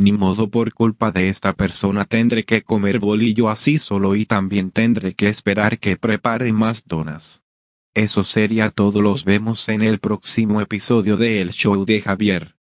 Ni modo por culpa de esta persona tendré que comer bolillo así solo y también tendré que esperar que prepare más donas. Eso sería todo, los vemos en el próximo episodio de El Show de Javier.